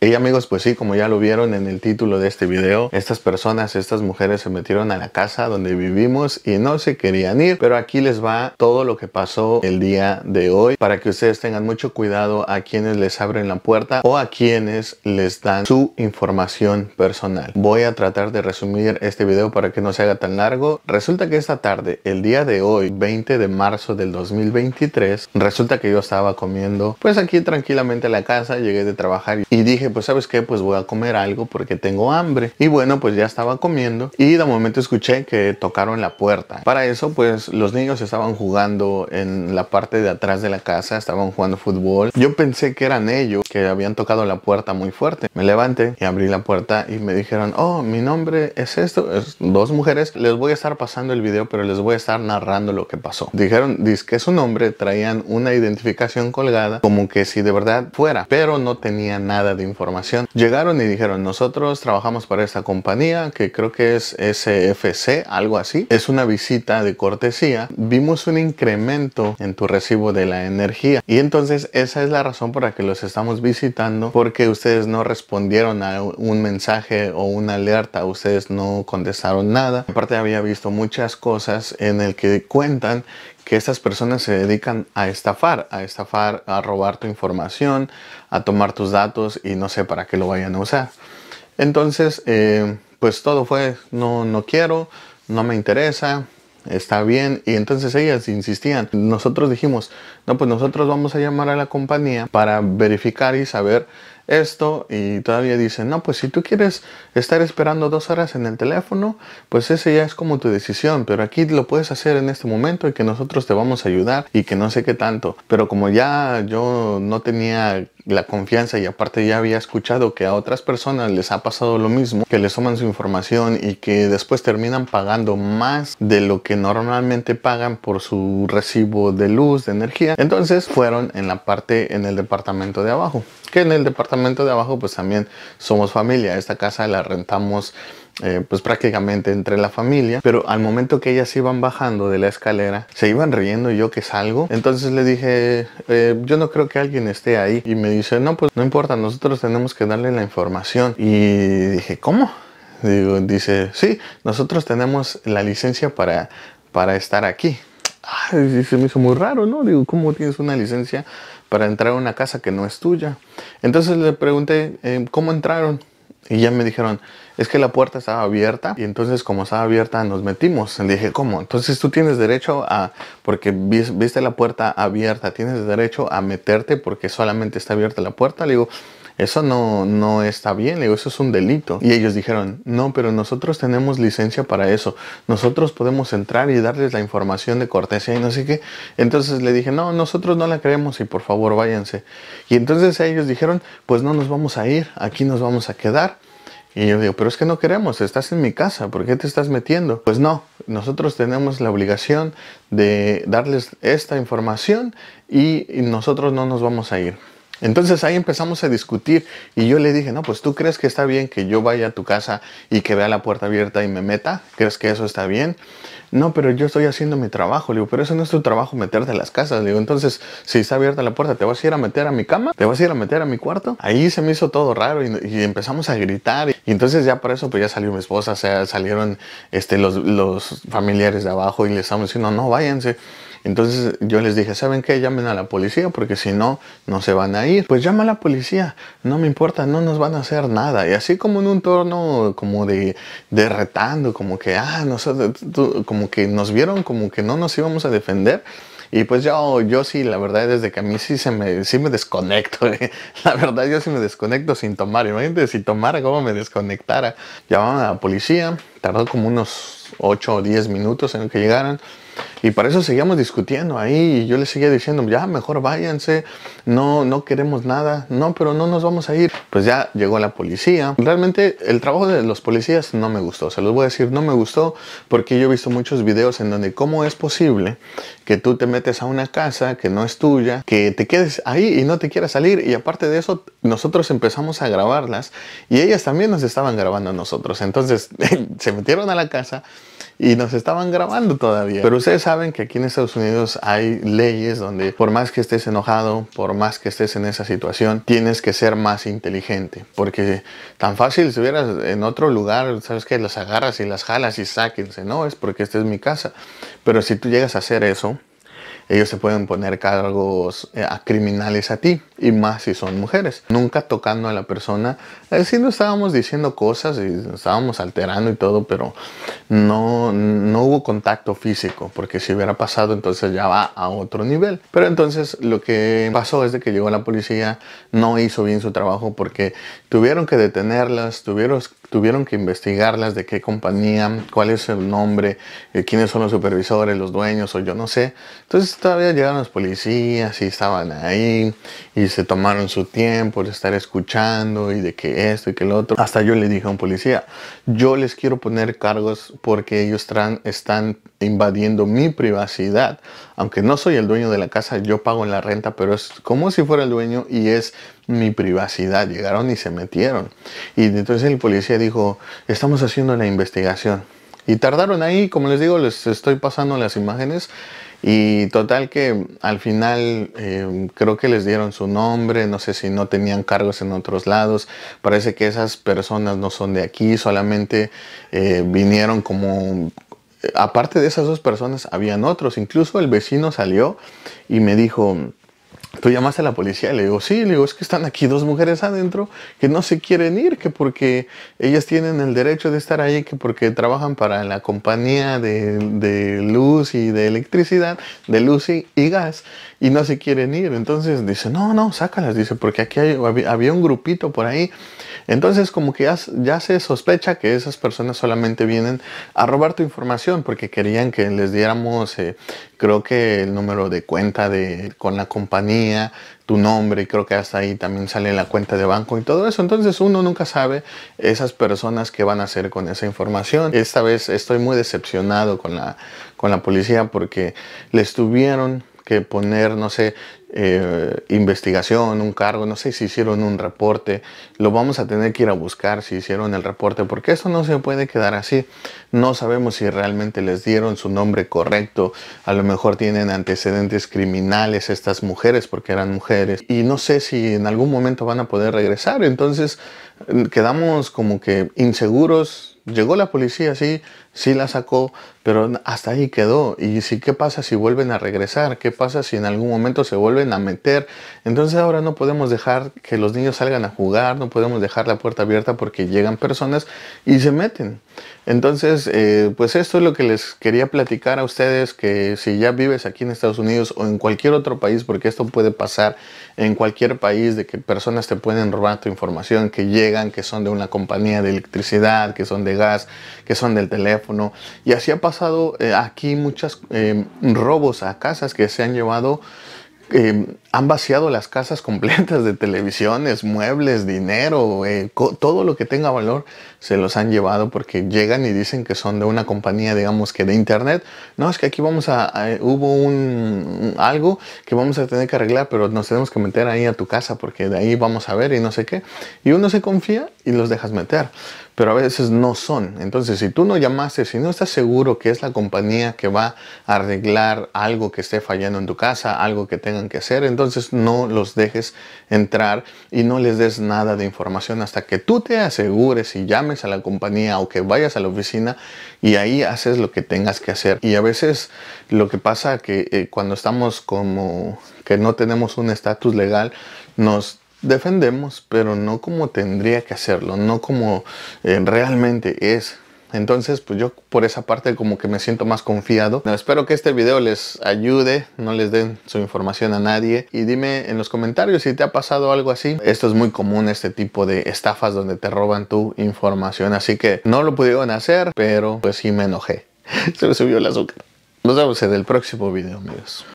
Y amigos, pues sí, como ya lo vieron en el título de este video, estas personas, estas mujeres se metieron a la casa donde vivimos y no se querían ir, pero aquí les va todo lo que pasó el día de hoy para que ustedes tengan mucho cuidado a quienes les abren la puerta o a quienes les dan su información personal. Voy a tratar de resumir este video para que no se haga tan largo. Resulta que esta tarde, el día de hoy, 20 de marzo del 2023, resulta que yo estaba comiendo pues aquí tranquilamente en la casa, llegué de trabajar y dije pues sabes qué, pues voy a comer algo porque tengo hambre. Y bueno, pues ya estaba comiendo y de momento escuché que tocaron la puerta. Para eso, pues los niños estaban jugando en la parte de atrás de la casa, estaban jugando fútbol. Yo pensé que eran ellos que habían tocado la puerta muy fuerte. Me levanté y abrí la puerta y me dijeron, oh, mi nombre es esto. Es dos mujeres, les voy a estar pasando el video, pero les voy a estar narrando lo que pasó. Dijeron, dice que su nombre traían una identificación colgada como que si de verdad fuera, pero no tenía nada de información información, llegaron y dijeron, nosotros trabajamos para esta compañía que creo que es SFC, algo así. Es una visita de cortesía. Vimos un incremento en tu recibo de la energía. Y entonces esa es la razón por la que los estamos visitando, porque ustedes no respondieron a un mensaje o una alerta, ustedes no contestaron nada. Aparte había visto muchas cosas en el que cuentan que estas personas se dedican a estafar, a estafar, a robar tu información, a tomar tus datos y no sé para qué lo vayan a usar. Entonces, eh, pues todo fue, no, no quiero, no me interesa, está bien. Y entonces ellas insistían. Nosotros dijimos, no, pues nosotros vamos a llamar a la compañía para verificar y saber esto y todavía dicen, no, pues si tú quieres estar esperando dos horas en el teléfono, pues ese ya es como tu decisión, pero aquí lo puedes hacer en este momento y que nosotros te vamos a ayudar y que no sé qué tanto. Pero como ya yo no tenía la confianza y aparte ya había escuchado que a otras personas les ha pasado lo mismo, que les toman su información y que después terminan pagando más de lo que normalmente pagan por su recibo de luz, de energía, entonces fueron en la parte en el departamento de abajo que en el departamento de abajo pues también somos familia. Esta casa la rentamos eh, pues prácticamente entre la familia, pero al momento que ellas iban bajando de la escalera, se iban riendo yo que salgo, entonces le dije, eh, yo no creo que alguien esté ahí y me dice, no, pues no importa, nosotros tenemos que darle la información y dije, ¿cómo? Digo, dice, sí, nosotros tenemos la licencia para, para estar aquí. Ah, se me hizo muy raro, ¿no? Digo, ¿cómo tienes una licencia para entrar a una casa que no es tuya? Entonces le pregunté, eh, ¿cómo entraron? Y ya me dijeron, es que la puerta estaba abierta y entonces como estaba abierta nos metimos. Le dije, ¿cómo? Entonces tú tienes derecho a, porque viste la puerta abierta, tienes derecho a meterte porque solamente está abierta la puerta. Le digo, eso no, no está bien, digo, eso es un delito. Y ellos dijeron, no, pero nosotros tenemos licencia para eso, nosotros podemos entrar y darles la información de cortesía y no sé qué. Entonces le dije, no, nosotros no la creemos y por favor váyanse. Y entonces ellos dijeron, pues no nos vamos a ir, aquí nos vamos a quedar. Y yo digo, pero es que no queremos, estás en mi casa, ¿por qué te estás metiendo? Pues no, nosotros tenemos la obligación de darles esta información y nosotros no nos vamos a ir. Entonces ahí empezamos a discutir y yo le dije, no, pues tú crees que está bien que yo vaya a tu casa y que vea la puerta abierta y me meta, ¿crees que eso está bien? No, pero yo estoy haciendo mi trabajo, le digo, pero eso no es tu trabajo meterte a las casas, le digo, entonces si está abierta la puerta, ¿te vas a ir a meter a mi cama? ¿Te vas a ir a meter a mi cuarto? Ahí se me hizo todo raro y, empezamos a gritar y, entonces ya por eso pues ya salió mi esposa, o sea, salieron este, los, familiares de abajo y le estamos diciendo, no, váyanse. Entonces yo les dije, ¿saben qué? Llamen a la policía porque si no, no se van a ir. Pues llama a la policía, no me importa, no nos van a hacer nada. Y así como en un torno como de, derretando, retando, como que, ah, como que nos vieron como que no nos íbamos a defender. Y pues yo, oh, yo sí, la verdad, desde que a mí sí, se me, sí me desconecto. Eh. La verdad, yo sí me desconecto sin tomar. Imagínate si tomara, cómo me desconectara. Llamaban a la policía, tardó como unos 8 o 10 minutos en que llegaran. Y para eso seguíamos discutiendo ahí y yo le seguía diciendo, ya, mejor váyanse, no, no queremos nada, no, pero no nos vamos a ir. Pues ya llegó la policía. Realmente el trabajo de los policías no me gustó, se los voy a decir, no me gustó porque yo he visto muchos videos en donde cómo es posible que tú te metes a una casa que no es tuya, que te quedes ahí y no te quieras salir. Y aparte de eso, nosotros empezamos a grabarlas y ellas también nos estaban grabando a nosotros. Entonces se metieron a la casa y nos estaban grabando todavía. Pero Ustedes saben que aquí en Estados Unidos hay leyes donde por más que estés enojado, por más que estés en esa situación, tienes que ser más inteligente. Porque tan fácil si hubieras en otro lugar, sabes que las agarras y las jalas y sáquense. No, es porque esta es mi casa. Pero si tú llegas a hacer eso, ellos se pueden poner cargos eh, a criminales a ti y más si son mujeres. Nunca tocando a la persona. Eh, si no estábamos diciendo cosas y estábamos alterando y todo, pero no, no hubo contacto físico, porque si hubiera pasado entonces ya va a otro nivel. Pero entonces lo que pasó es de que llegó la policía, no hizo bien su trabajo porque tuvieron que detenerlas, tuvieron, tuvieron que investigarlas de qué compañía, cuál es el nombre, eh, quiénes son los supervisores, los dueños o yo no sé. Entonces todavía llegaron las policías y estaban ahí y se tomaron su tiempo de estar escuchando y de que esto y que lo otro. Hasta yo le dije a un policía, yo les quiero poner cargos porque ellos están invadiendo mi privacidad. Aunque no soy el dueño de la casa, yo pago la renta, pero es como si fuera el dueño y es mi privacidad. Llegaron y se metieron. Y entonces el policía dijo, estamos haciendo la investigación. Y tardaron ahí, como les digo, les estoy pasando las imágenes. Y total que al final eh, creo que les dieron su nombre, no sé si no tenían cargos en otros lados, parece que esas personas no son de aquí, solamente eh, vinieron como... Eh, aparte de esas dos personas, habían otros, incluso el vecino salió y me dijo, Tú llamaste a la policía y le digo, sí, le digo, es que están aquí dos mujeres adentro que no se quieren ir, que porque ellas tienen el derecho de estar ahí, que porque trabajan para la compañía de, luz y de electricidad, de luz y, gas, y no se quieren ir. Entonces dice, no, no, sácalas, dice, porque aquí había un grupito por ahí. Entonces como que ya, se sospecha que esas personas solamente vienen a robar tu información porque querían que les diéramos, eh, creo que el número de cuenta de, con la compañía, tu nombre, creo que hasta ahí también sale la cuenta de banco y todo eso. Entonces uno nunca sabe esas personas qué van a hacer con esa información. Esta vez estoy muy decepcionado con la, con la policía porque le estuvieron que poner, no sé, eh, investigación, un cargo, no sé si hicieron un reporte, lo vamos a tener que ir a buscar si hicieron el reporte, porque eso no se puede quedar así. No sabemos si realmente les dieron su nombre correcto, a lo mejor tienen antecedentes criminales estas mujeres porque eran mujeres, y no sé si en algún momento van a poder regresar, entonces quedamos como que inseguros. Llegó la policía, sí, sí la sacó, pero hasta ahí quedó. Y si qué pasa si vuelven a regresar, qué pasa si en algún momento se vuelven a meter. Entonces ahora no podemos dejar que los niños salgan a jugar, no podemos dejar la puerta abierta porque llegan personas y se meten. Entonces, eh, pues esto es lo que les quería platicar a ustedes, que si ya vives aquí en Estados Unidos o en cualquier otro país, porque esto puede pasar en cualquier país, de que personas te pueden robar tu información, que llegan, que son de una compañía de electricidad, que son de gas, que son del teléfono y así ha pasado eh, aquí muchos em, robos a casas que se han llevado, em, han vaciado las casas completas de televisiones, muebles, dinero, eh, todo lo que tenga valor se los han llevado porque llegan y dicen que son de una compañía, digamos que de internet. No, es que aquí vamos a, hubo algo que vamos a tener que arreglar, pero nos tenemos que meter ahí a tu casa porque de ahí vamos a ver y no sé qué. Y uno se confía y los dejas meter pero a veces no son. Entonces, si tú no llamaste, si no estás seguro que es la compañía que va a arreglar algo que esté fallando en tu casa, algo que tengan que hacer, entonces no los dejes entrar y no les des nada de información hasta que tú te asegures y llames a la compañía o que vayas a la oficina y ahí haces lo que tengas que hacer. Y a veces lo que pasa que eh, cuando estamos como que no tenemos un estatus legal, nos defendemos, pero no como tendría que hacerlo, no como eh, realmente es. Entonces, pues yo por esa parte como que me siento más confiado. espero que este video les ayude, no les den su información a nadie. Y dime en los comentarios si te ha pasado algo así. Esto es muy común, este tipo de estafas donde te roban tu información. Así que no lo pudieron hacer, pero pues sí me enojé. Se me subió el azúcar. Nos vemos en el próximo video, amigos.